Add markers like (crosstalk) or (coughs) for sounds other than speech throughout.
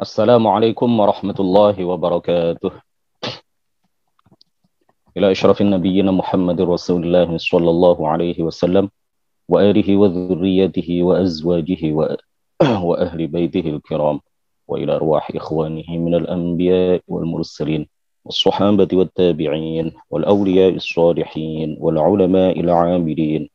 السلام عليكم ورحمة الله وبركاته إلى إشرف النبيين محمد رسول الله صلى الله عليه وسلم وآله وذريته وأزواجه (clears throat) وأهل بيته الكرام وإلى أرواح إخوانه من الأنبياء والمرسلين والصحابة والتابعين والأولياء الصالحين والعلماء العاملين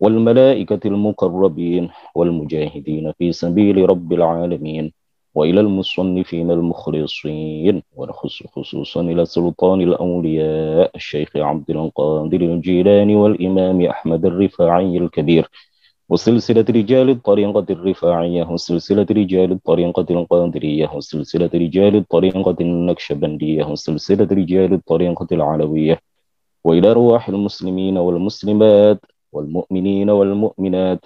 والملائكة المقربين والمجاهدين في سبيل رب العالمين وإلى المصنفين المخلصين ونخص خصوصا إلى سلطان الأولياء الشيخ عبد القادر الجيلاني والإمام أحمد الرفاعي الكبير وسلسلة رجال الطريقة الرفاعية وسلسلة رجال الطريقة القادرية وسلسلة رجال الطريقة النكشبندية وسلسلة رجال الطريقة العلوية وإلى أرواح المسلمين والمسلمات والمؤمنين والمؤمنات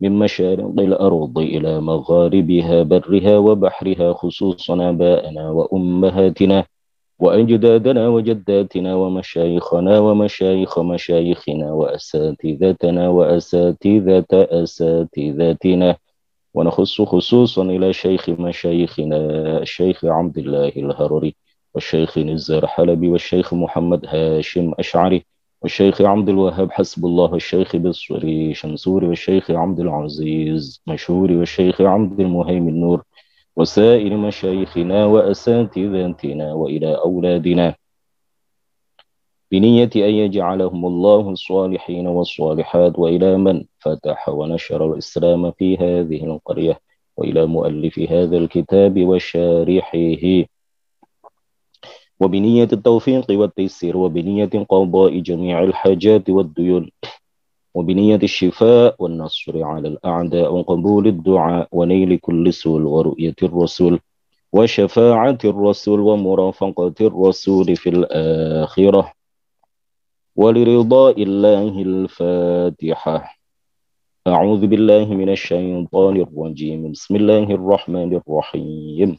من مشارق الأرض إلى مغاربها برها وبحرها خصوصا آباءنا وأمهاتنا وأجدادنا وجداتنا ومشايخنا ومشايخ مشايخنا وأساتذتنا وأساتذة أساتذتنا ونخص خصوصا إلى شيخ مشايخنا الشيخ عبد الله الهرري والشيخ نزار حلبي والشيخ محمد هاشم أشعري والشيخ عبد الوهاب حسب الله الشيخ بصري شمسوري والشيخ عبد العزيز مشهوري والشيخ عبد المهيمن نور وسائر مشايخنا وأساتذتنا وإلى أولادنا بنية أن يجعلهم الله الصالحين والصالحات وإلى من فتح ونشر الإسلام في هذه القرية وإلى مؤلف هذا الكتاب وشارحه وبنية التوفيق والتيسير وبنية قضاء جميع الحاجات والديون وبنية الشفاء والنصر على الأعداء وقبول الدعاء ونيل كل سول ورؤية الرسول وشفاعة الرسول ومرافقة الرسول في الآخرة ولرضاء الله الفاتحة أعوذ بالله من الشيطان الرجيم بسم الله الرحمن الرحيم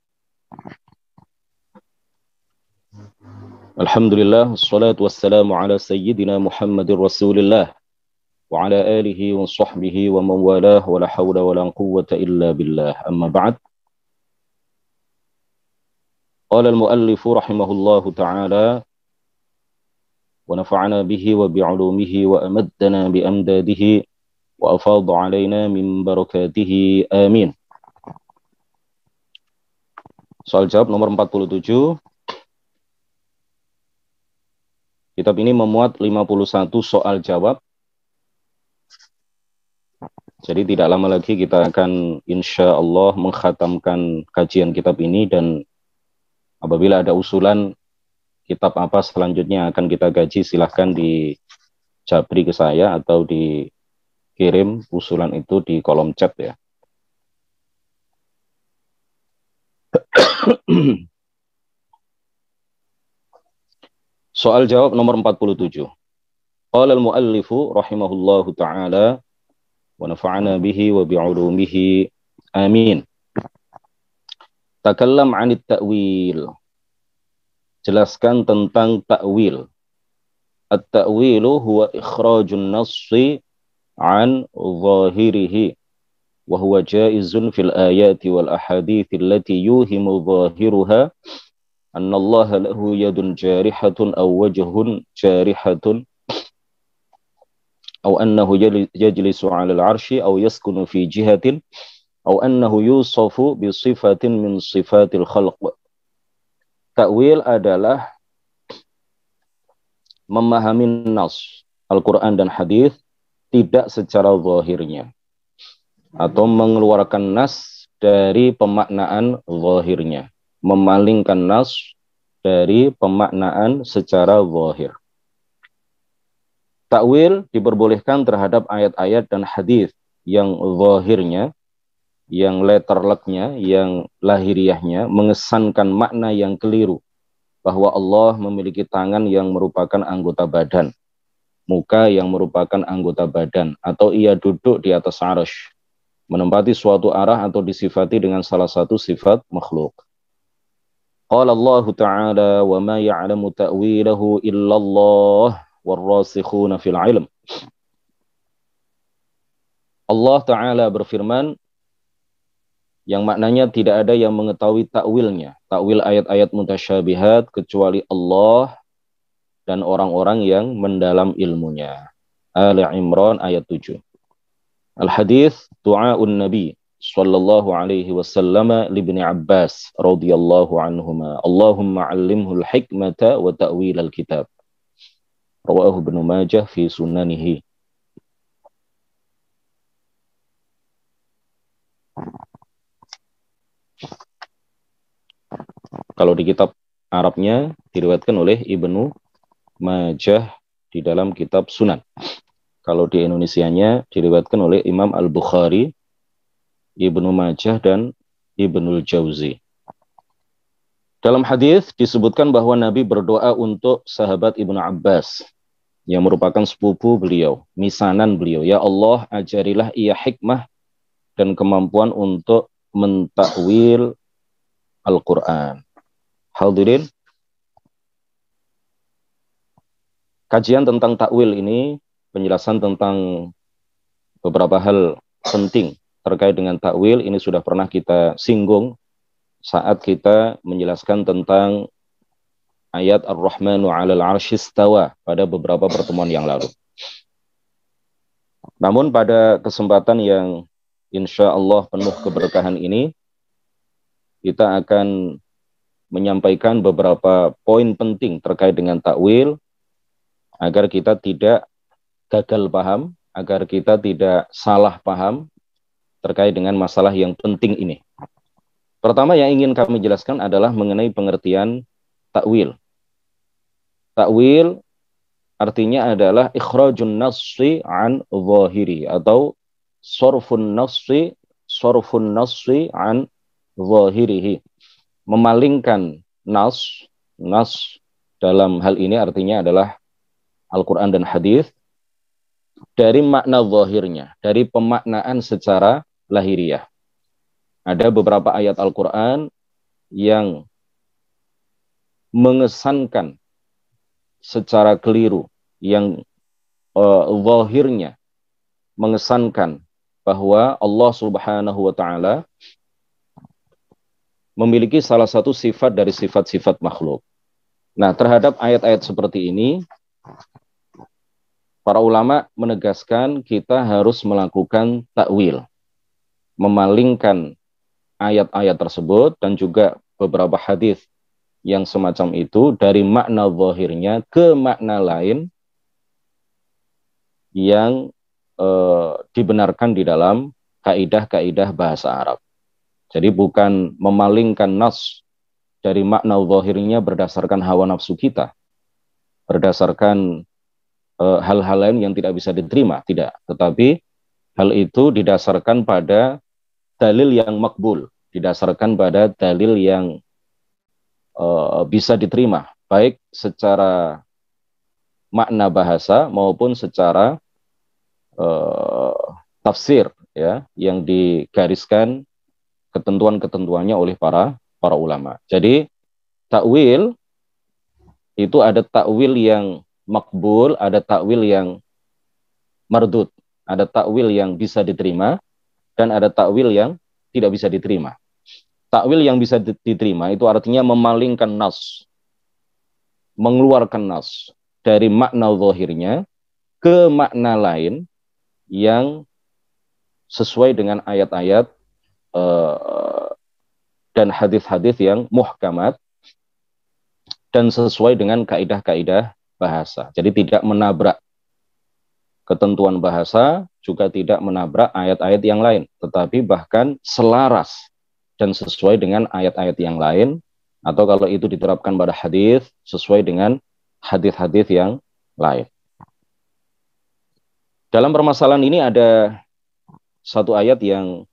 الحمد لله والصلاة والسلام على سيدنا محمد رسول الله وعلى آله وصحبه ومن والاه ولا حول ولا قوة إلا بالله أما بعد قال المؤلف رحمه الله تعالى ونفعنا به وبعلومه وأمدنا بأمداده وأفاض علينا من بركاته آمين سؤال جواب نمبر 47 Kitab ini memuat 51 soal jawab. Jadi tidak lama lagi kita akan insya Allah menghatamkan kajian kitab ini dan apabila ada usulan kitab apa selanjutnya akan kita gaji silahkan di jabri ke saya atau dikirim usulan itu di kolom chat ya. Soal jawab nomor 47. Qala al-muallifu rahimahullahu taala wa nafa'ana bihi wa bi'ulumihi. Amin. Takallam 'anit ta'wil. Jelaskan tentang ta'wil. At-ta'wilu huwa ikhrajun nassi an zahirihi wa huwa jaizun fil ayati wal ahadithi allati yuhimu zahiruha أن الله له يد جارحة أو وجه جارحة أو أنه يجلس على العرش أو يسكن في جهة أو أنه يوصف بصفة من صفات الخلق تأويل adalah memahami nas Al-Quran dan hadis tidak secara zahirnya atau mengeluarkan nas dari pemaknaan zahirnya memalingkan nas dari pemaknaan secara zahir. Takwil diperbolehkan terhadap ayat-ayat dan hadis yang zahirnya, yang letterleknya, yang lahiriahnya mengesankan makna yang keliru bahwa Allah memiliki tangan yang merupakan anggota badan, muka yang merupakan anggota badan, atau ia duduk di atas arsh, menempati suatu arah atau disifati dengan salah satu sifat makhluk. Qala Allah Ta'ala wa ma ya'lamu ta'wilahu الله والراسخون fil ilm. Allah Ta'ala berfirman yang maknanya tidak ada yang mengetahui takwilnya. Takwil ayat-ayat mutasyabihat kecuali Allah dan orang-orang yang mendalam ilmunya. Ali Imran ayat 7. Al-hadis du'aun nabi sallallahu alaihi wasallam libni Abbas radhiyallahu anhuma Allahumma allimhu al-hikmata wa ta'wil al-kitab rawahu ibn Majah fi sunanihi Kalau di kitab Arabnya diriwayatkan oleh Ibnu Majah di dalam kitab Sunan. Kalau di Indonesianya diriwayatkan oleh Imam Al-Bukhari Ibnu Majah dan Ibnu Jauzi. Dalam hadis disebutkan bahwa Nabi berdoa untuk sahabat Ibnu Abbas yang merupakan sepupu beliau, misanan beliau. Ya Allah, ajarilah ia hikmah dan kemampuan untuk mentakwil Al-Quran. Hadirin, kajian tentang takwil ini penjelasan tentang beberapa hal penting terkait dengan takwil ini sudah pernah kita singgung saat kita menjelaskan tentang ayat Ar-Rahmanu 'alal 'arsyistawa pada beberapa pertemuan yang lalu. Namun pada kesempatan yang insya Allah penuh keberkahan ini, kita akan menyampaikan beberapa poin penting terkait dengan takwil agar kita tidak gagal paham, agar kita tidak salah paham, terkait dengan masalah yang penting ini. Pertama yang ingin kami jelaskan adalah mengenai pengertian takwil. Takwil artinya adalah ikhrajun nassi an zahiri atau sorfun nassi sorfun nassi an zahirihi. Memalingkan nas nas dalam hal ini artinya adalah Al-Quran dan hadis dari makna zahirnya, dari pemaknaan secara lahiriah. Ada beberapa ayat Al-Quran yang mengesankan secara keliru, yang uh, zahirnya mengesankan bahwa Allah Subhanahu wa taala memiliki salah satu sifat dari sifat-sifat makhluk. Nah, terhadap ayat-ayat seperti ini para ulama menegaskan kita harus melakukan takwil memalingkan ayat-ayat tersebut dan juga beberapa hadis yang semacam itu dari makna zahirnya ke makna lain yang e, dibenarkan di dalam kaidah-kaidah bahasa Arab. Jadi bukan memalingkan nas dari makna zahirnya berdasarkan hawa nafsu kita, berdasarkan eh, hal-hal e, lain yang tidak bisa diterima, tidak. Tetapi hal itu didasarkan pada dalil yang makbul, didasarkan pada dalil yang uh, bisa diterima, baik secara makna bahasa maupun secara uh, tafsir ya yang digariskan ketentuan-ketentuannya oleh para para ulama. Jadi takwil itu ada takwil yang makbul, ada takwil yang mardut, ada takwil yang bisa diterima, dan ada takwil yang tidak bisa diterima. Takwil yang bisa diterima itu artinya memalingkan nas, mengeluarkan nas dari makna zahirnya ke makna lain yang sesuai dengan ayat-ayat uh, dan hadis-hadis yang muhkamat dan sesuai dengan kaidah-kaidah bahasa. Jadi tidak menabrak ketentuan bahasa juga tidak menabrak ayat-ayat yang lain, tetapi bahkan selaras dan sesuai dengan ayat-ayat yang lain, atau kalau itu diterapkan pada hadis sesuai dengan hadis-hadis yang lain. Dalam permasalahan ini ada satu ayat yang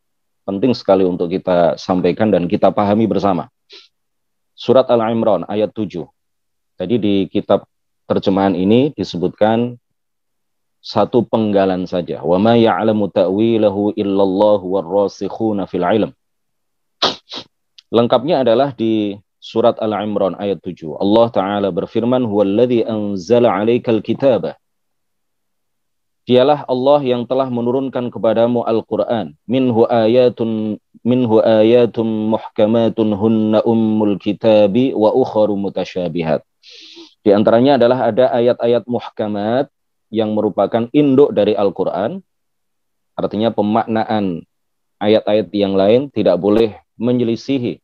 penting sekali untuk kita sampaikan dan kita pahami bersama. Surat Al-Imran ayat 7. Jadi di kitab terjemahan ini disebutkan satu penggalan saja. Wa ma ya'lamu ta'wilahu illallah warrasikhuna fil ilm. Lengkapnya adalah di surat Al-Imran ayat 7. Allah taala berfirman, "Huwallazi anzala 'alaikal kitabah. Dialah Allah yang telah menurunkan kepadamu Al-Qur'an. Minhu ayatun minhu ayatun muhkamatun hunna ummul kitabi wa ukharu mutasyabihat. Di antaranya adalah ada ayat-ayat muhkamat yang merupakan induk dari Al-Quran, artinya pemaknaan ayat-ayat yang lain tidak boleh menyelisihi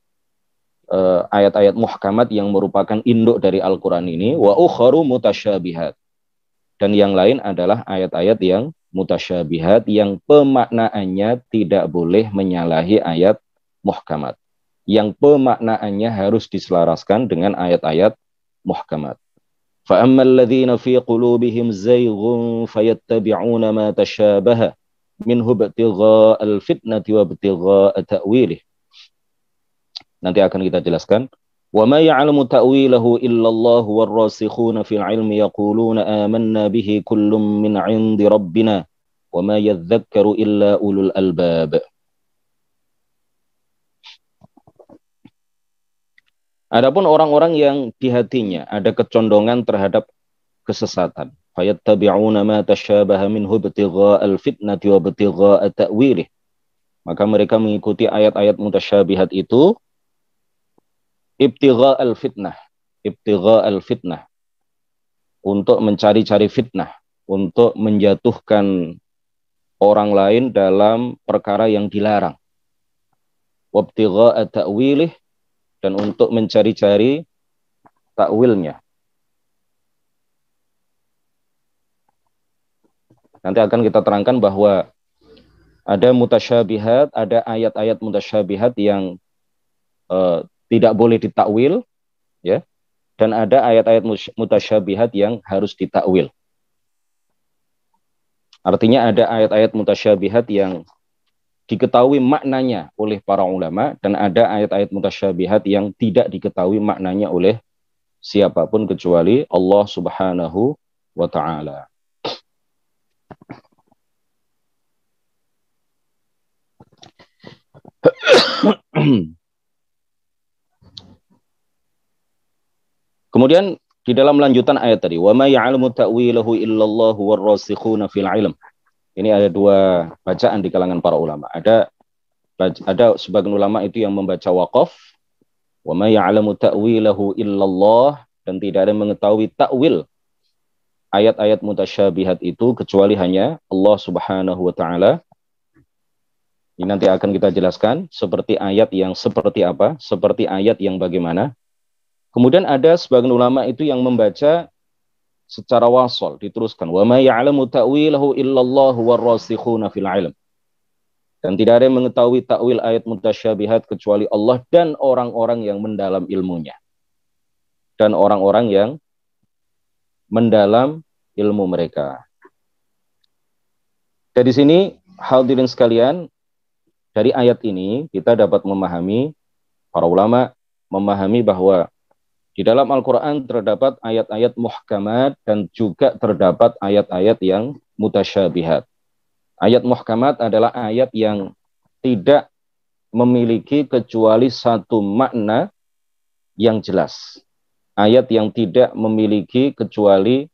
uh, ayat-ayat muhkamat yang merupakan induk dari Al-Quran ini, wa ukharu mutasyabihat. Dan yang lain adalah ayat-ayat yang mutasyabihat yang pemaknaannya tidak boleh menyalahi ayat muhkamat. Yang pemaknaannya harus diselaraskan dengan ayat-ayat muhkamat. فأما الذين في قلوبهم زيغ فيتبعون ما تشابه منه ابتغاء الفتنة وابتغاء تأويله nanti akan kita jelaskan وما يعلم تأويله إلا الله والراسخون في العلم يقولون آمنا به كل من عند ربنا وما يذكر إلا أولو الألباب Adapun orang-orang yang di hatinya ada kecondongan terhadap kesesatan, fayattabi'una ma tashabaha minhu al fitnati wa ta'wilih. Maka mereka mengikuti ayat-ayat mutasyabihat itu al fitnah, al fitnah untuk mencari-cari fitnah, untuk menjatuhkan orang lain dalam perkara yang dilarang. Wabtigha'a ta'wilih dan untuk mencari-cari takwilnya. Nanti akan kita terangkan bahwa ada mutasyabihat, ada ayat-ayat mutasyabihat yang uh, tidak boleh ditakwil, ya. Dan ada ayat-ayat mutasyabihat yang harus ditakwil. Artinya ada ayat-ayat mutasyabihat yang diketahui maknanya oleh para ulama dan ada ayat-ayat mutasyabihat yang tidak diketahui maknanya oleh siapapun kecuali Allah Subhanahu wa taala. Kemudian di dalam lanjutan ayat tadi, "Wa may ya'lamu ta'wilahu illallahu war-rasikhuna fil 'ilm." Ini ada dua bacaan di kalangan para ulama. Ada ada sebagian ulama itu yang membaca wakaf wa ma ya'lamu ta'wilahu illallah dan tidak ada yang mengetahui takwil ayat-ayat mutasyabihat itu kecuali hanya Allah Subhanahu wa taala. Ini nanti akan kita jelaskan seperti ayat yang seperti apa, seperti ayat yang bagaimana. Kemudian ada sebagian ulama itu yang membaca secara wasol diteruskan wa ma ya'lamu ta'wilahu illallah warrasikhuna fil ilm dan tidak ada yang mengetahui takwil ayat mutasyabihat kecuali Allah dan orang-orang yang mendalam ilmunya dan orang-orang yang mendalam ilmu mereka. Dari sini hadirin sekalian dari ayat ini kita dapat memahami para ulama memahami bahwa di dalam Al-Quran terdapat ayat-ayat muhkamat dan juga terdapat ayat-ayat yang mutasyabihat. Ayat muhkamat adalah ayat yang tidak memiliki kecuali satu makna yang jelas. Ayat yang tidak memiliki kecuali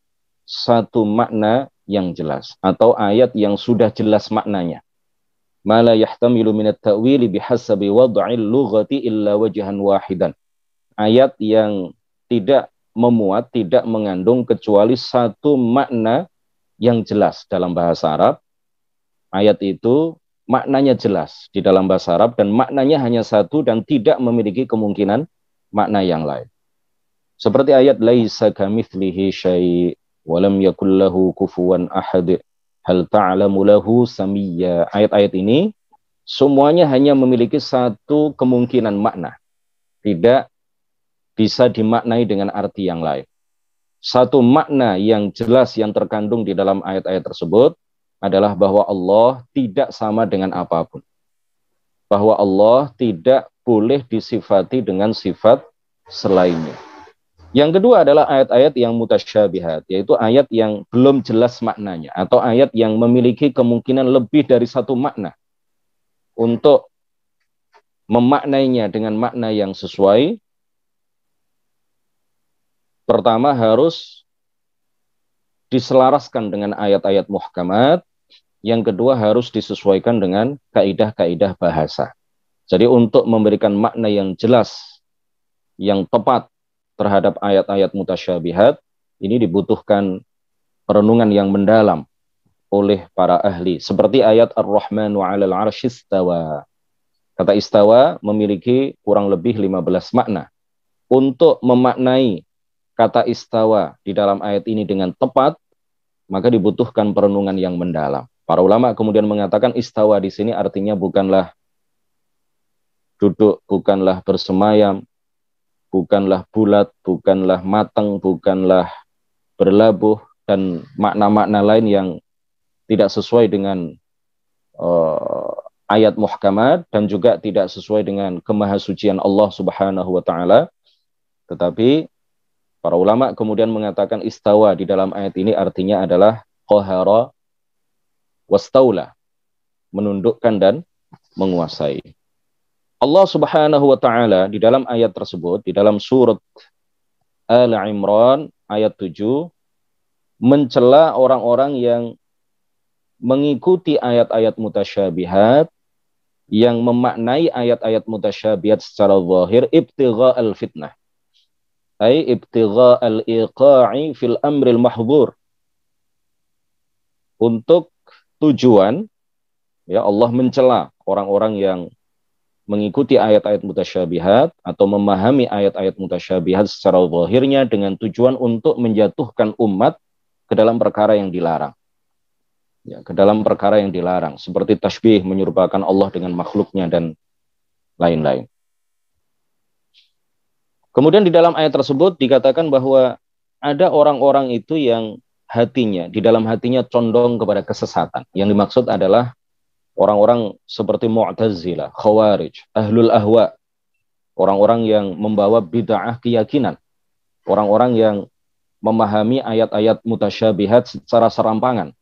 satu makna yang jelas atau ayat yang sudah jelas maknanya. Mala yahtamilu minat ta'wili bihasabi wad'il lughati illa wajhan wahidan ayat yang tidak memuat, tidak mengandung kecuali satu makna yang jelas dalam bahasa Arab. Ayat itu maknanya jelas di dalam bahasa Arab dan maknanya hanya satu dan tidak memiliki kemungkinan makna yang lain. Seperti ayat laisa kamitslihi syai' wa lam yakul lahu kufuwan ahad. Hal ta'lamu lahu samiyya. Ayat-ayat ini semuanya hanya memiliki satu kemungkinan makna. Tidak bisa dimaknai dengan arti yang lain. Satu makna yang jelas yang terkandung di dalam ayat-ayat tersebut adalah bahwa Allah tidak sama dengan apapun. Bahwa Allah tidak boleh disifati dengan sifat selainnya. Yang kedua adalah ayat-ayat yang mutasyabihat, yaitu ayat yang belum jelas maknanya atau ayat yang memiliki kemungkinan lebih dari satu makna untuk memaknainya dengan makna yang sesuai pertama harus diselaraskan dengan ayat-ayat muhkamat, yang kedua harus disesuaikan dengan kaidah-kaidah bahasa. Jadi untuk memberikan makna yang jelas, yang tepat terhadap ayat-ayat mutasyabihat, ini dibutuhkan perenungan yang mendalam oleh para ahli. Seperti ayat ar rahman wa'alal arshistawa. Kata istawa memiliki kurang lebih 15 makna. Untuk memaknai kata istawa di dalam ayat ini dengan tepat, maka dibutuhkan perenungan yang mendalam. Para ulama kemudian mengatakan istawa di sini artinya bukanlah duduk, bukanlah bersemayam, bukanlah bulat, bukanlah matang, bukanlah berlabuh, dan makna-makna lain yang tidak sesuai dengan uh, ayat muhkamat dan juga tidak sesuai dengan kemahasucian Allah Subhanahu wa taala tetapi Para ulama kemudian mengatakan istawa di dalam ayat ini artinya adalah qahara wastaula, menundukkan dan menguasai. Allah Subhanahu wa taala di dalam ayat tersebut di dalam surat Al Imran ayat 7 mencela orang-orang yang mengikuti ayat-ayat mutasyabihat yang memaknai ayat-ayat mutasyabihat secara zahir ibtigha al fitnah ay ibtigha al-iqa'i fil amril mahbur untuk tujuan ya Allah mencela orang-orang yang mengikuti ayat-ayat mutasyabihat atau memahami ayat-ayat mutasyabihat secara zahirnya dengan tujuan untuk menjatuhkan umat ke dalam perkara yang dilarang. Ya, ke dalam perkara yang dilarang seperti tasbih menyerupakan Allah dengan makhluknya dan lain-lain. Kemudian di dalam ayat tersebut dikatakan bahwa ada orang-orang itu yang hatinya, di dalam hatinya condong kepada kesesatan. Yang dimaksud adalah orang-orang seperti Mu'tazila, Khawarij, Ahlul Ahwa, orang-orang yang membawa bid'ah keyakinan, orang-orang yang memahami ayat-ayat mutasyabihat secara serampangan,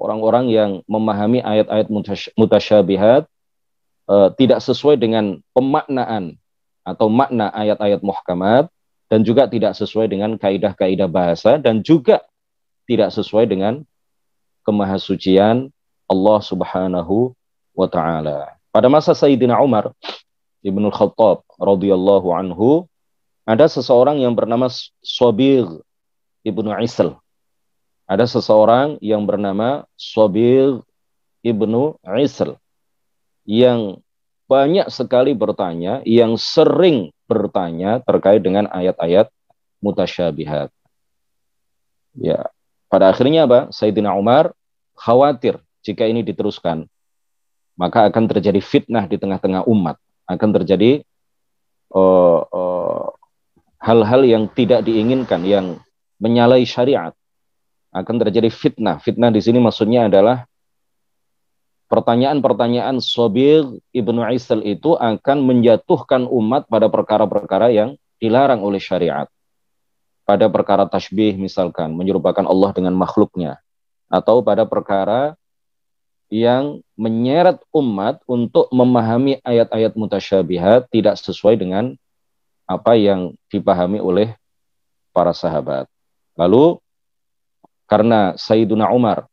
orang-orang yang memahami ayat-ayat mutasyabihat uh, tidak sesuai dengan pemaknaan atau makna ayat-ayat muhkamat dan juga tidak sesuai dengan kaidah-kaidah bahasa dan juga tidak sesuai dengan kemahasucian Allah Subhanahu wa taala. Pada masa Sayyidina Umar Ibnu Khattab radhiyallahu anhu ada seseorang yang bernama Sobir Ibnu Isl. Ada seseorang yang bernama Sobir Ibnu Isl yang banyak sekali bertanya yang sering bertanya terkait dengan ayat-ayat mutasyabihat. Ya, pada akhirnya apa? Sayyidina Umar khawatir jika ini diteruskan maka akan terjadi fitnah di tengah-tengah umat, akan terjadi eh, eh, hal-hal uh, uh, hal -hal yang tidak diinginkan yang menyalahi syariat akan terjadi fitnah. Fitnah di sini maksudnya adalah pertanyaan-pertanyaan Sobir Ibnu Aisal itu akan menjatuhkan umat pada perkara-perkara yang dilarang oleh syariat. Pada perkara tasbih misalkan, menyerupakan Allah dengan makhluknya. Atau pada perkara yang menyeret umat untuk memahami ayat-ayat mutasyabihat tidak sesuai dengan apa yang dipahami oleh para sahabat. Lalu karena Sayyiduna Umar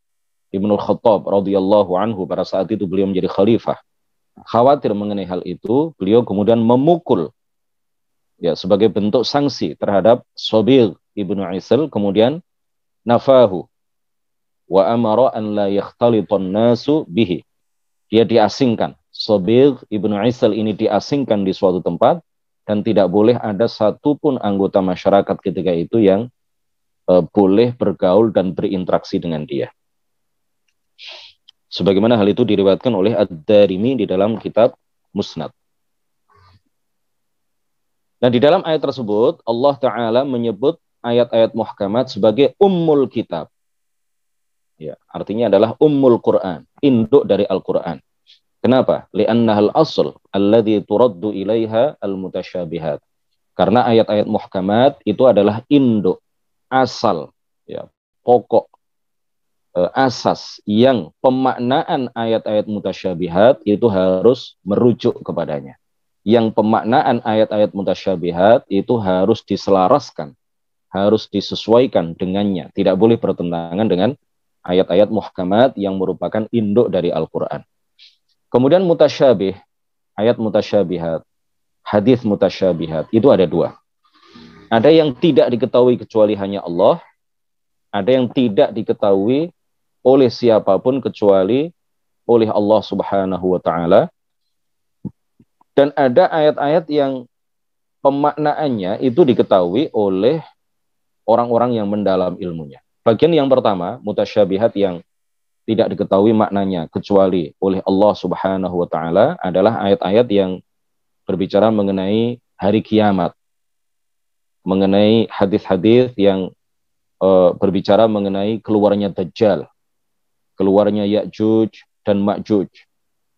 Ibnu Khattab radhiyallahu anhu pada saat itu beliau menjadi khalifah. Khawatir mengenai hal itu, beliau kemudian memukul ya sebagai bentuk sanksi terhadap Sobir ibnu Aisal kemudian nafahu wa amara an la yakhtalitan nasu bihi dia diasingkan Sobir ibnu Aisal ini diasingkan di suatu tempat dan tidak boleh ada satupun anggota masyarakat ketika itu yang eh, boleh bergaul dan berinteraksi dengan dia Sebagaimana hal itu diriwayatkan oleh Ad-Darimi di dalam kitab Musnad. Dan di dalam ayat tersebut Allah taala menyebut ayat-ayat muhkamat sebagai ummul kitab. Ya, artinya adalah ummul Quran, induk dari Al-Quran. Kenapa? Li'annahal asl alladhi turaddu ilaiha al-mutasyabihat. Karena ayat-ayat muhkamat itu adalah induk, asal, ya, pokok Eh, asas yang pemaknaan ayat-ayat mutasyabihat itu harus merujuk kepadanya. Yang pemaknaan ayat-ayat mutasyabihat itu harus diselaraskan, harus disesuaikan dengannya, tidak boleh bertentangan dengan ayat-ayat muhkamat yang merupakan induk dari Al-Qur'an. Kemudian mutasyabih, ayat mutasyabihat, hadis mutasyabihat, itu ada dua. Ada yang tidak diketahui kecuali hanya Allah, ada yang tidak diketahui oleh siapapun kecuali oleh Allah Subhanahu wa taala. Dan ada ayat-ayat yang pemaknaannya itu diketahui oleh orang-orang yang mendalam ilmunya. Bagian yang pertama, mutasyabihat yang tidak diketahui maknanya kecuali oleh Allah Subhanahu wa taala adalah ayat-ayat yang berbicara mengenai hari kiamat. Mengenai hadis-hadis yang e, berbicara mengenai keluarnya dajjal, keluarnya Ya'juj dan Ma'juj.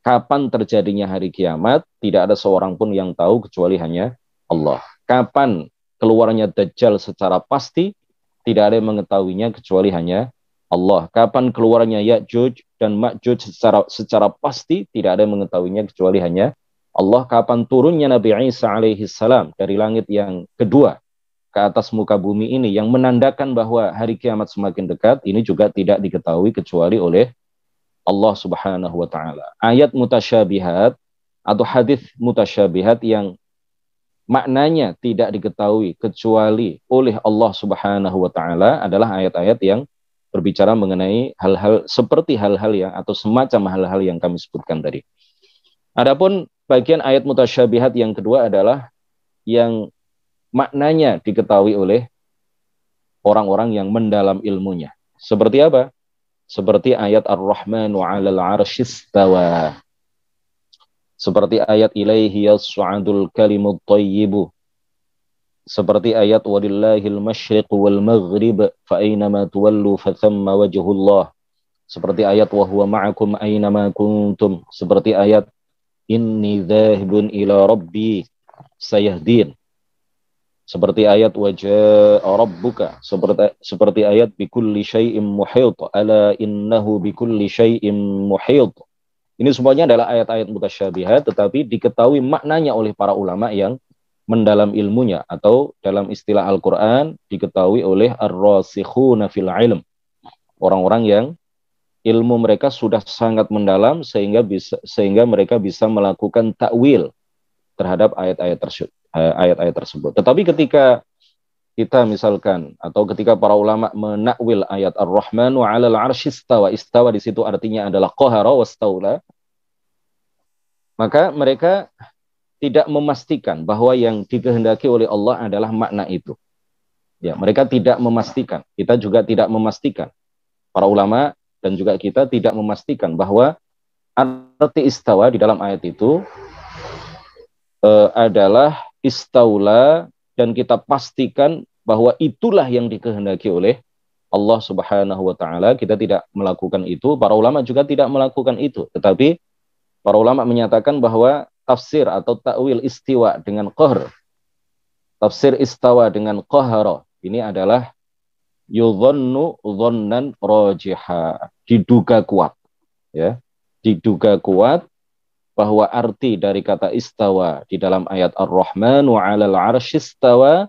Kapan terjadinya hari kiamat? Tidak ada seorang pun yang tahu kecuali hanya Allah. Kapan keluarnya Dajjal secara pasti? Tidak ada yang mengetahuinya kecuali hanya Allah. Kapan keluarnya Ya'juj dan Ma'juj secara secara pasti? Tidak ada yang mengetahuinya kecuali hanya Allah. Kapan turunnya Nabi Isa alaihi salam dari langit yang kedua? ke atas muka bumi ini yang menandakan bahwa hari kiamat semakin dekat ini juga tidak diketahui kecuali oleh Allah Subhanahu wa taala. Ayat mutasyabihat atau hadis mutasyabihat yang maknanya tidak diketahui kecuali oleh Allah Subhanahu wa taala adalah ayat-ayat yang berbicara mengenai hal-hal seperti hal-hal yang atau semacam hal-hal yang kami sebutkan tadi. Adapun bagian ayat mutasyabihat yang kedua adalah yang maknanya diketahui oleh orang-orang yang mendalam ilmunya. Seperti apa? Seperti ayat Ar-Rahman wa 'alal 'arsyistawa. Seperti ayat ilaihi yas'adul kalimut thayyibu. Seperti ayat walillahil masyriq wal maghrib fa aynama tuwallu fa thamma wajhullah seperti ayat wa huwa ma'akum ainama kuntum seperti ayat inni dhahibun ila rabbi sayahdin seperti ayat wajah buka seperti seperti ayat bikul syai'im muhit ala innahu bikulli syai'im muhit ini semuanya adalah ayat-ayat mutasyabihat tetapi diketahui maknanya oleh para ulama yang mendalam ilmunya atau dalam istilah Al-Qur'an diketahui oleh ar-rasikhuna fil ilm orang-orang yang ilmu mereka sudah sangat mendalam sehingga bisa sehingga mereka bisa melakukan takwil terhadap ayat-ayat tersebut Eh, ayat-ayat tersebut. Tetapi ketika kita misalkan atau ketika para ulama menakwil ayat ar rahman wa 'alal 'arsyistawa, istawa di situ artinya adalah qahara wastaula, maka mereka tidak memastikan bahwa yang dikehendaki oleh Allah adalah makna itu. Ya, mereka tidak memastikan. Kita juga tidak memastikan. Para ulama dan juga kita tidak memastikan bahwa arti istawa di dalam ayat itu uh, adalah istaula dan kita pastikan bahwa itulah yang dikehendaki oleh Allah Subhanahu wa taala. Kita tidak melakukan itu, para ulama juga tidak melakukan itu. Tetapi para ulama menyatakan bahwa tafsir atau takwil istiwa dengan qahr. Tafsir istawa dengan qahara. Ini adalah yudhannu dhannan rajiha. Diduga kuat. Ya. Diduga kuat bahwa arti dari kata istawa di dalam ayat ar wa 'alal 'arsyistawa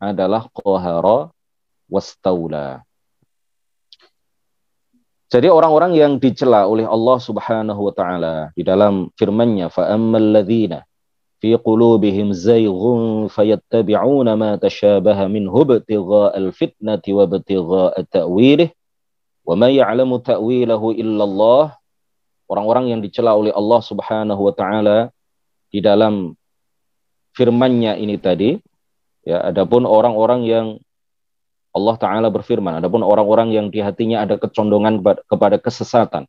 adalah qahara wastaula. Jadi orang-orang yang dicela oleh Allah Subhanahu wa taala di dalam firman-Nya fa ammal ladzina fi qulubihim zaighun fayattabi'una ma tashabaha min ibtigha'al fitnati wa ibtigha'a ta'wilih wa ma ya'lamu ta'wilahu illallah orang-orang yang dicela oleh Allah Subhanahu wa taala di dalam firman-Nya ini tadi ya adapun orang-orang yang Allah taala berfirman adapun orang-orang yang di hatinya ada kecondongan kepada kesesatan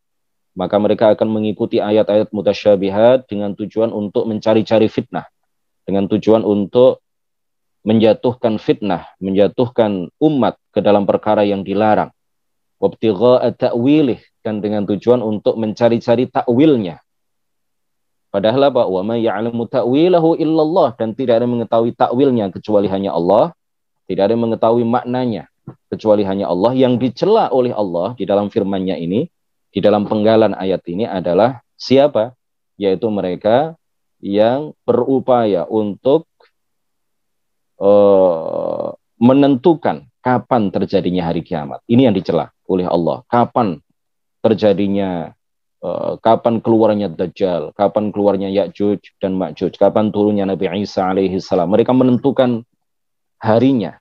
maka mereka akan mengikuti ayat-ayat mutasyabihat dengan tujuan untuk mencari-cari fitnah dengan tujuan untuk menjatuhkan fitnah menjatuhkan umat ke dalam perkara yang dilarang wabtigha ta'wilih dan dengan tujuan untuk mencari-cari takwilnya. Padahal apa? Wa ma ya'lamu ta'wilahu illallah dan tidak ada mengetahui takwilnya kecuali hanya Allah, tidak ada mengetahui maknanya kecuali hanya Allah yang dicela oleh Allah di dalam firman-Nya ini, di dalam penggalan ayat ini adalah siapa? Yaitu mereka yang berupaya untuk uh, menentukan kapan terjadinya hari kiamat. Ini yang dicela oleh Allah. Kapan terjadinya, eh, kapan keluarnya Dajjal, kapan keluarnya Ya'juj dan Ma'juj, kapan turunnya Nabi Isa alaihi salam. Mereka menentukan harinya.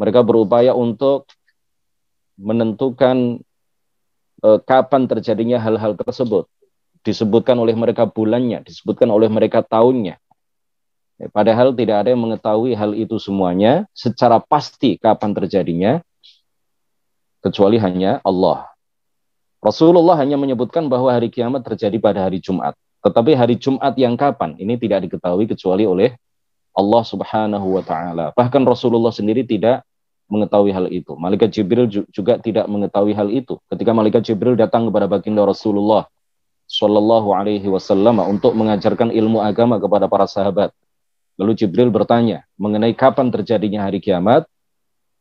Mereka berupaya untuk menentukan uh, kapan terjadinya hal-hal tersebut. Disebutkan oleh mereka bulannya, disebutkan oleh mereka tahunnya. Eh, padahal tidak ada yang mengetahui hal itu semuanya secara pasti kapan terjadinya, kecuali hanya Allah Rasulullah hanya menyebutkan bahwa hari kiamat terjadi pada hari Jumat. Tetapi hari Jumat yang kapan? Ini tidak diketahui kecuali oleh Allah Subhanahu wa taala. Bahkan Rasulullah sendiri tidak mengetahui hal itu. Malaikat Jibril juga tidak mengetahui hal itu. Ketika malaikat Jibril datang kepada baginda Rasulullah Shallallahu alaihi wasallam untuk mengajarkan ilmu agama kepada para sahabat. Lalu Jibril bertanya mengenai kapan terjadinya hari kiamat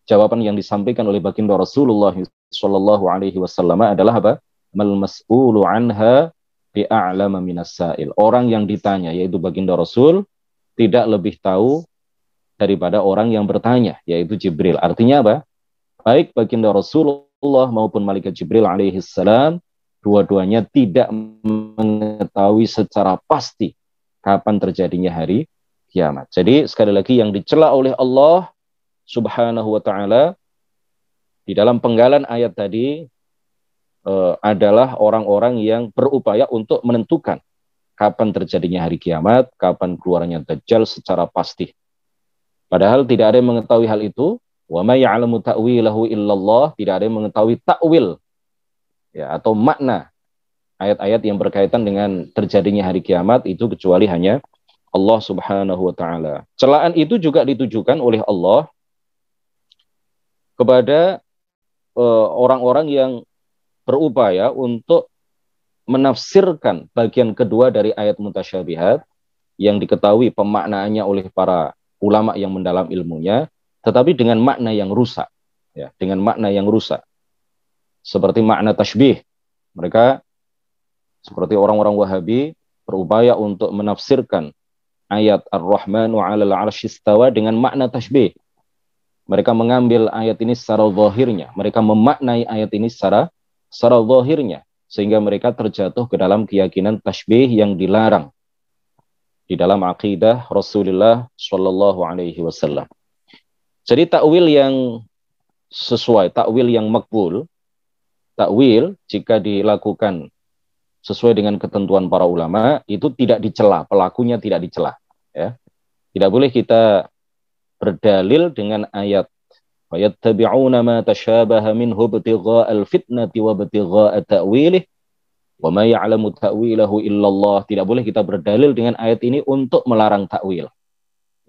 jawaban yang disampaikan oleh baginda Rasulullah Shallallahu Alaihi Wasallam adalah apa? Mal mas'ulu anha bi'a'lama minas sa'il. Orang yang ditanya, yaitu baginda Rasul, tidak lebih tahu daripada orang yang bertanya, yaitu Jibril. Artinya apa? Baik baginda Rasulullah maupun malaikat Jibril alaihi salam, dua-duanya tidak mengetahui secara pasti kapan terjadinya hari kiamat. Jadi sekali lagi yang dicela oleh Allah Subhanahu wa taala di dalam penggalan ayat tadi eh, adalah orang-orang yang berupaya untuk menentukan kapan terjadinya hari kiamat, kapan keluarnya dajjal secara pasti. Padahal tidak ada yang mengetahui hal itu. Wa may ya'lamu ta'wilahu illallah, tidak ada yang mengetahui ta'wil, ya atau makna ayat-ayat yang berkaitan dengan terjadinya hari kiamat itu kecuali hanya Allah Subhanahu wa taala. Celaan itu juga ditujukan oleh Allah kepada eh, orang-orang uh, yang berupaya untuk menafsirkan bagian kedua dari ayat mutasyabihat yang diketahui pemaknaannya oleh para ulama yang mendalam ilmunya, tetapi dengan makna yang rusak, ya, dengan makna yang rusak, seperti makna tasbih Mereka seperti orang-orang Wahabi berupaya untuk menafsirkan ayat Ar-Rahmanu 'alal 'arsyistawa dengan makna tasbih mereka mengambil ayat ini secara zahirnya, mereka memaknai ayat ini secara secara zahirnya sehingga mereka terjatuh ke dalam keyakinan tasbih yang dilarang di dalam akidah Rasulullah Shallallahu alaihi wasallam. Jadi takwil yang sesuai, takwil yang makbul, takwil jika dilakukan sesuai dengan ketentuan para ulama itu tidak dicela, pelakunya tidak dicela, ya. Tidak boleh kita berdalil dengan ayat wa ma tidak boleh kita berdalil dengan ayat ini untuk melarang takwil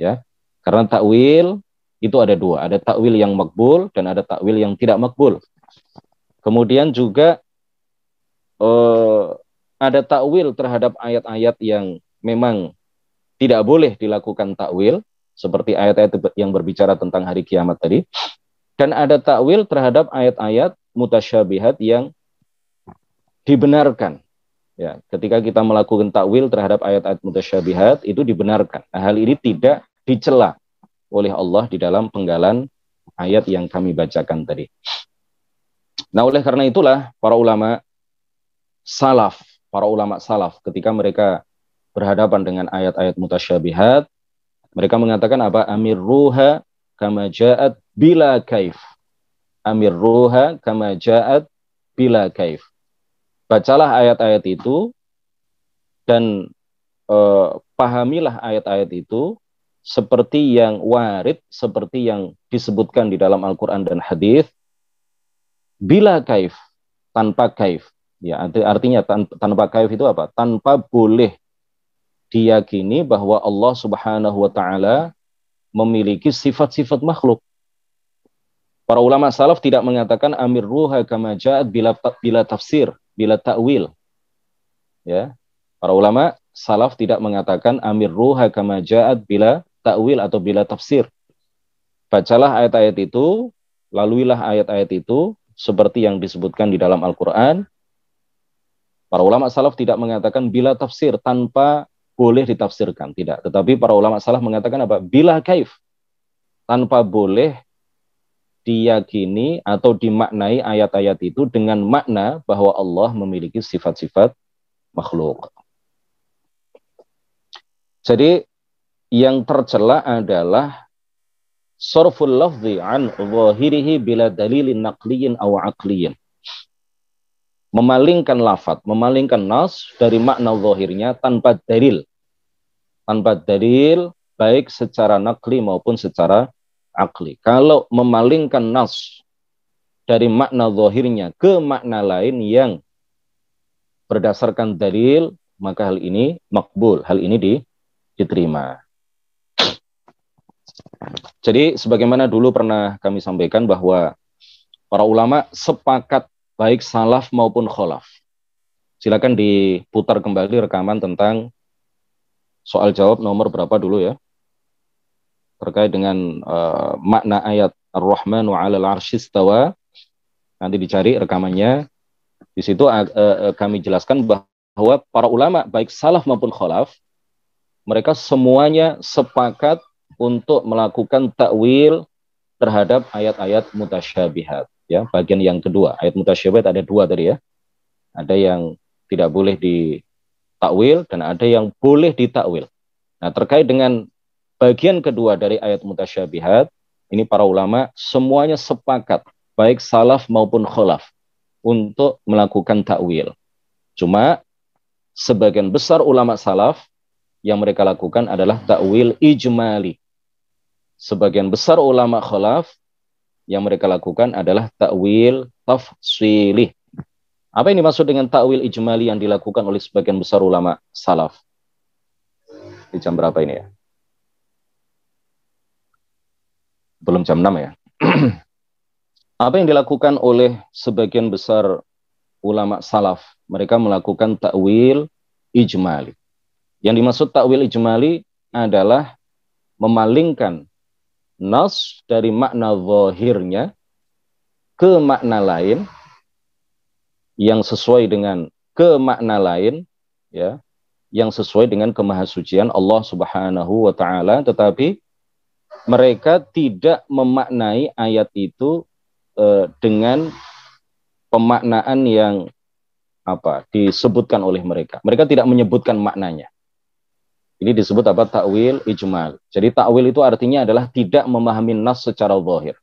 ya karena takwil itu ada dua ada takwil yang makbul dan ada takwil yang tidak makbul kemudian juga eh, ada takwil terhadap ayat-ayat yang memang tidak boleh dilakukan takwil seperti ayat-ayat yang berbicara tentang hari kiamat tadi dan ada takwil terhadap ayat-ayat mutasyabihat yang dibenarkan ya ketika kita melakukan takwil terhadap ayat-ayat mutasyabihat itu dibenarkan nah, hal ini tidak dicela oleh Allah di dalam penggalan ayat yang kami bacakan tadi nah oleh karena itulah para ulama salaf para ulama salaf ketika mereka berhadapan dengan ayat-ayat mutasyabihat mereka mengatakan apa? Amir ruha kama ja'at bila kaif. Amir ruha kama ja'at bila kaif. Bacalah ayat-ayat itu dan eh, pahamilah ayat-ayat itu seperti yang warid, seperti yang disebutkan di dalam Al-Quran dan Hadis. Bila kaif, tanpa kaif. Ya, artinya tanpa kaif itu apa? Tanpa boleh diyakini bahwa Allah Subhanahu wa taala memiliki sifat-sifat makhluk. Para ulama salaf tidak mengatakan amir ruha kama ja'at bila bila tafsir, bila ta'wil. Ya. Para ulama salaf tidak mengatakan amir ruha kama ja'at bila ta'wil atau bila tafsir. Bacalah ayat-ayat itu, laluilah ayat-ayat itu seperti yang disebutkan di dalam Al-Qur'an. Para ulama salaf tidak mengatakan bila tafsir tanpa boleh ditafsirkan, tidak. Tetapi para ulama salah mengatakan apa? Bila kaif, tanpa boleh diyakini atau dimaknai ayat-ayat itu dengan makna bahwa Allah memiliki sifat-sifat makhluk. Jadi yang tercela adalah sorful lafzi an zahirihi bila dalilin naqliyin aw aqliyin. Memalingkan lafat, memalingkan nas dari makna zahirnya tanpa dalil tanpa dalil baik secara nakli maupun secara akli. Kalau memalingkan nas dari makna zahirnya ke makna lain yang berdasarkan dalil, maka hal ini makbul, hal ini di, diterima. Jadi sebagaimana dulu pernah kami sampaikan bahwa para ulama sepakat baik salaf maupun kholaf. Silakan diputar kembali rekaman tentang soal jawab nomor berapa dulu ya? Terkait dengan uh, makna ayat Ar-Rahman wa 'alal 'arsyistawa. Nanti dicari rekamannya. Di situ uh, kami jelaskan bahwa para ulama baik salaf maupun khalaf mereka semuanya sepakat untuk melakukan takwil terhadap ayat-ayat mutasyabihat ya bagian yang kedua ayat mutasyabihat ada dua tadi ya ada yang tidak boleh di takwil dan ada yang boleh ditakwil. Nah, terkait dengan bagian kedua dari ayat mutasyabihat, ini para ulama semuanya sepakat baik salaf maupun kholaf untuk melakukan takwil. Cuma sebagian besar ulama salaf yang mereka lakukan adalah takwil ijmali. Sebagian besar ulama kholaf yang mereka lakukan adalah takwil tafsilih apa yang dimaksud dengan takwil ijmali yang dilakukan oleh sebagian besar ulama salaf? Di jam berapa ini ya? Belum jam 6 ya. (clears throat) Apa yang dilakukan oleh sebagian besar ulama salaf? Mereka melakukan takwil ijmali. Yang dimaksud takwil ijmali adalah memalingkan nas dari makna zahirnya ke makna lain yang sesuai dengan kemakna lain ya yang sesuai dengan kemahasucian Allah Subhanahu wa taala tetapi mereka tidak memaknai ayat itu eh, dengan pemaknaan yang apa disebutkan oleh mereka mereka tidak menyebutkan maknanya ini disebut apa takwil ijmal jadi takwil itu artinya adalah tidak memahami nas secara zahir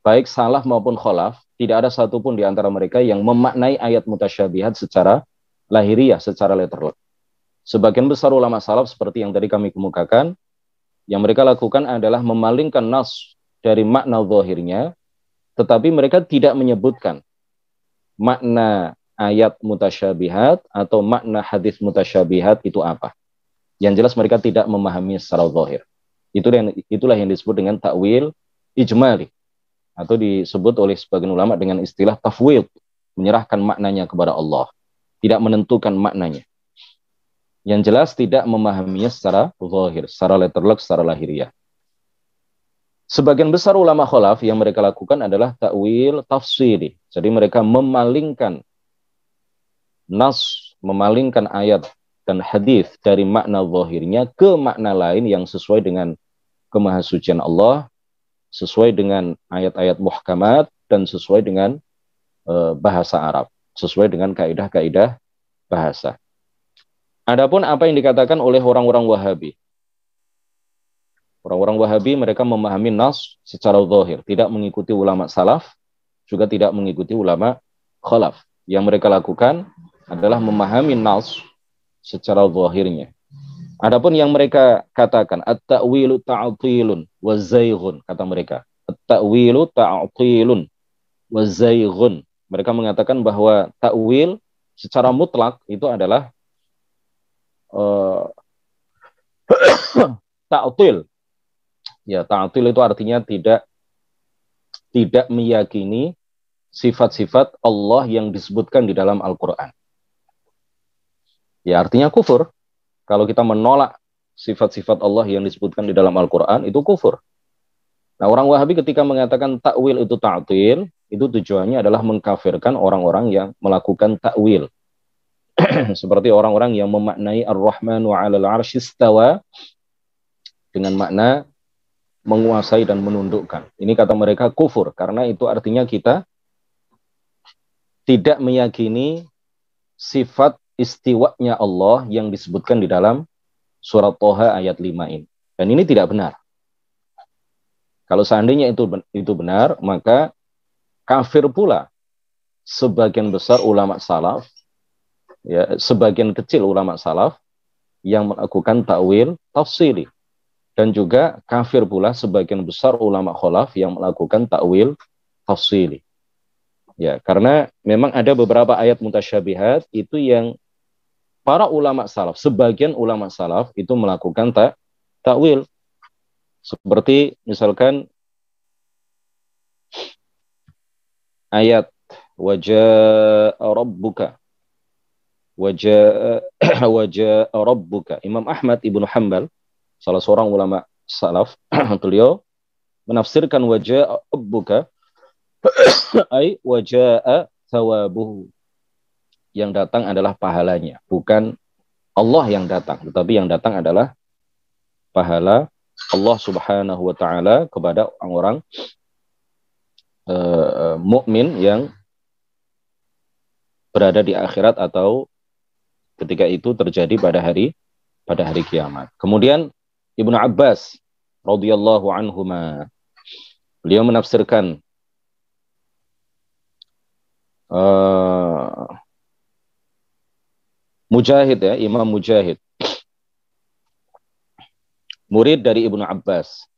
baik salah maupun kholaf, tidak ada satupun di antara mereka yang memaknai ayat mutasyabihat secara lahiriah, secara letterlock. Sebagian besar ulama salaf seperti yang tadi kami kemukakan, yang mereka lakukan adalah memalingkan nas dari makna zahirnya, tetapi mereka tidak menyebutkan makna ayat mutasyabihat atau makna hadis mutasyabihat itu apa. Yang jelas mereka tidak memahami secara zahir. Itulah yang, itulah yang disebut dengan takwil ijmali atau disebut oleh sebagian ulama dengan istilah tafwid, menyerahkan maknanya kepada Allah, tidak menentukan maknanya. Yang jelas tidak memahaminya secara zahir, secara letterlek, secara lahiriah. Sebagian besar ulama kholaf yang mereka lakukan adalah ta'wil tafsiri. Jadi mereka memalingkan nas, memalingkan ayat dan hadis dari makna zahirnya ke makna lain yang sesuai dengan kemahasucian Allah sesuai dengan ayat-ayat muhkamat dan sesuai dengan e, bahasa Arab, sesuai dengan kaidah-kaidah bahasa. Adapun apa yang dikatakan oleh orang-orang Wahabi. Orang-orang Wahabi mereka memahami nas secara zahir, tidak mengikuti ulama salaf, juga tidak mengikuti ulama khalaf. Yang mereka lakukan adalah memahami nas secara zahirnya. Adapun yang mereka katakan at-ta'wilu ta'tilun wa zaighun kata mereka. At-ta'wilu ta'tilun wa zaighun. Mereka mengatakan bahwa takwil secara mutlak itu adalah uh, (coughs) ta'til. Ya, ta'til itu artinya tidak tidak meyakini sifat-sifat Allah yang disebutkan di dalam Al-Qur'an. Ya, artinya kufur kalau kita menolak sifat-sifat Allah yang disebutkan di dalam Al-Quran, itu kufur. Nah, orang Wahabi ketika mengatakan takwil itu ta'til, itu tujuannya adalah mengkafirkan orang-orang yang melakukan takwil. (clears throat) Seperti orang-orang yang memaknai Ar-Rahman wa 'alal 'arsyistawa dengan makna menguasai dan menundukkan. Ini kata mereka kufur karena itu artinya kita tidak meyakini sifat istiwanya Allah yang disebutkan di dalam surat Toha ayat 5 ini. Dan ini tidak benar. Kalau seandainya itu itu benar, maka kafir pula sebagian besar ulama salaf ya sebagian kecil ulama salaf yang melakukan tawil tafsili dan juga kafir pula sebagian besar ulama kholaf yang melakukan tawil tafsili. Ya, karena memang ada beberapa ayat mutasyabihat itu yang para ulama salaf, sebagian ulama salaf itu melakukan tak takwil. Seperti misalkan ayat wajah rabbuka wajah (clears throat) wajah rabbuka Imam Ahmad Ibnu Hambal salah seorang ulama salaf (clears throat) beliau menafsirkan wajah rabbuka (clears throat) ay wajah thawabuhu yang datang adalah pahalanya, bukan Allah yang datang, tetapi yang datang adalah pahala Allah Subhanahu wa taala kepada orang-orang uh, eh, eh, mukmin yang berada di akhirat atau ketika itu terjadi pada hari pada hari kiamat. Kemudian Ibnu Abbas radhiyallahu anhuma beliau menafsirkan eh, Mujahid ya, Imam Mujahid. Murid dari Ibnu Abbas.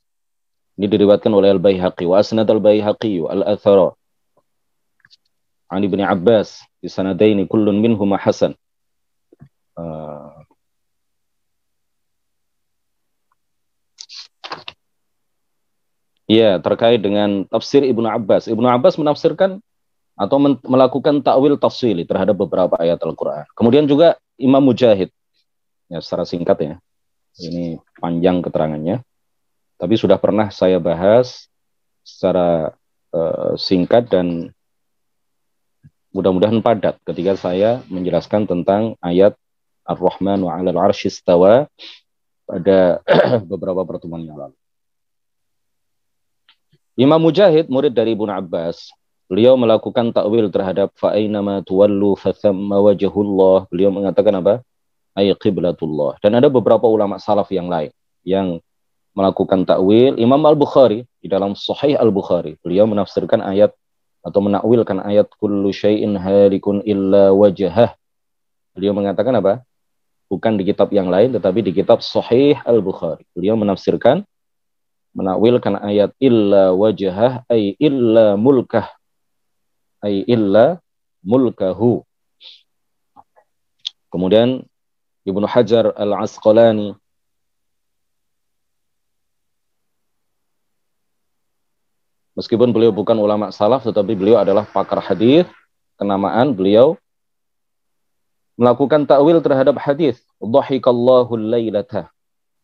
Ini diriwatkan oleh Al-Baihaqi wa asnad Al-Baihaqi al-Athara. An Ibnu Abbas di sanadaini kullun minhuma hasan. Uh, ya, terkait dengan tafsir Ibnu Abbas. Ibnu Abbas menafsirkan atau melakukan takwil tafsili terhadap beberapa ayat Al-Qur'an. Kemudian juga Imam Mujahid ya secara singkat ya. Ini panjang keterangannya. Tapi sudah pernah saya bahas secara uh, singkat dan mudah-mudahan padat ketika saya menjelaskan tentang ayat Ar-Rahman wa 'alal 'arsyistawa pada (clears throat) beberapa pertemuan yang lalu. Imam Mujahid murid dari Ibnu Abbas Beliau melakukan takwil terhadap fa'ainama tuwallu fathamma wajahullah Beliau mengatakan apa? Ay qiblatullah. Dan ada beberapa ulama salaf yang lain yang melakukan takwil. Imam Al-Bukhari di dalam Sahih Al-Bukhari, beliau menafsirkan ayat atau menakwilkan ayat kullu syai'in halikun illa wajhah. Beliau mengatakan apa? Bukan di kitab yang lain tetapi di kitab Sahih Al-Bukhari. Beliau menafsirkan menakwilkan ayat illa wajhah ay illa mulkah ay illa mulkahu. Kemudian Ibnu Hajar Al-Asqalani Meskipun beliau bukan ulama salaf tetapi beliau adalah pakar hadis, kenamaan beliau melakukan takwil terhadap hadis dhahikallahu lailata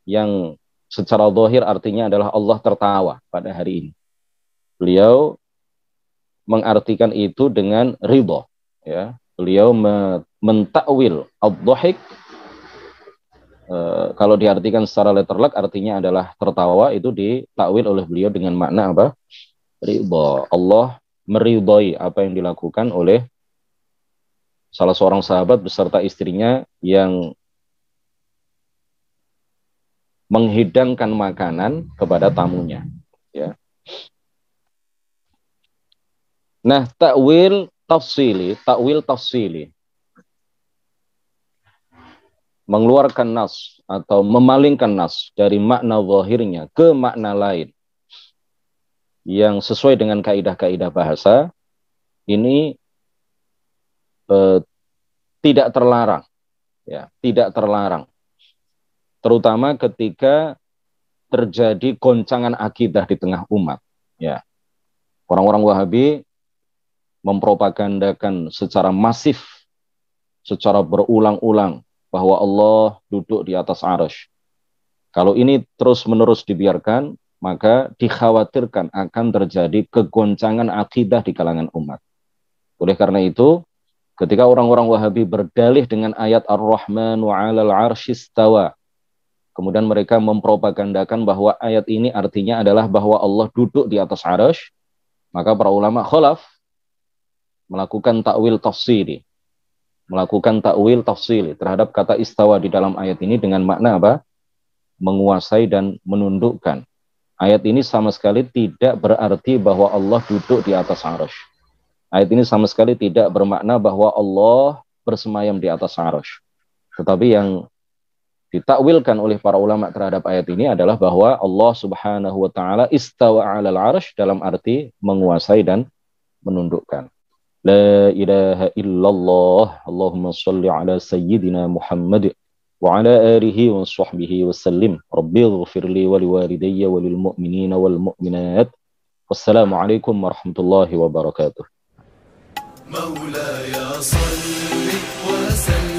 yang secara zahir artinya adalah Allah tertawa pada hari ini. Beliau mengartikan itu dengan ridho ya beliau mentakwil al dhahik e, kalau diartikan secara letterlek artinya adalah tertawa itu ditakwil oleh beliau dengan makna apa ridho Allah meridhoi apa yang dilakukan oleh salah seorang sahabat beserta istrinya yang menghidangkan makanan kepada tamunya ya Nah, takwil tafsili, takwil tafsili. Mengeluarkan nas atau memalingkan nas dari makna zahirnya ke makna lain yang sesuai dengan kaidah-kaidah bahasa ini eh, tidak terlarang ya tidak terlarang terutama ketika terjadi goncangan akidah di tengah umat ya orang-orang Wahabi mempropagandakan secara masif, secara berulang-ulang bahwa Allah duduk di atas arsh. Kalau ini terus-menerus dibiarkan, maka dikhawatirkan akan terjadi kegoncangan akidah di kalangan umat. Oleh karena itu, ketika orang-orang Wahabi berdalih dengan ayat Ar-Rahman wa 'alal 'arsyistawa, kemudian mereka mempropagandakan bahwa ayat ini artinya adalah bahwa Allah duduk di atas arus, maka para ulama khalaf melakukan takwil tafsili melakukan takwil tafsir terhadap kata istawa di dalam ayat ini dengan makna apa? menguasai dan menundukkan. Ayat ini sama sekali tidak berarti bahwa Allah duduk di atas arus Ayat ini sama sekali tidak bermakna bahwa Allah bersemayam di atas arus Tetapi yang ditakwilkan oleh para ulama terhadap ayat ini adalah bahwa Allah Subhanahu wa taala istawa 'alal arasy dalam arti menguasai dan menundukkan. لا إله إلا الله اللهم صل على سيدنا محمد وعلى آله وصحبه وسلم ربي اغفر لي ولوالدي وللمؤمنين والمؤمنات والسلام عليكم ورحمة الله وبركاته مولاي صل وسلم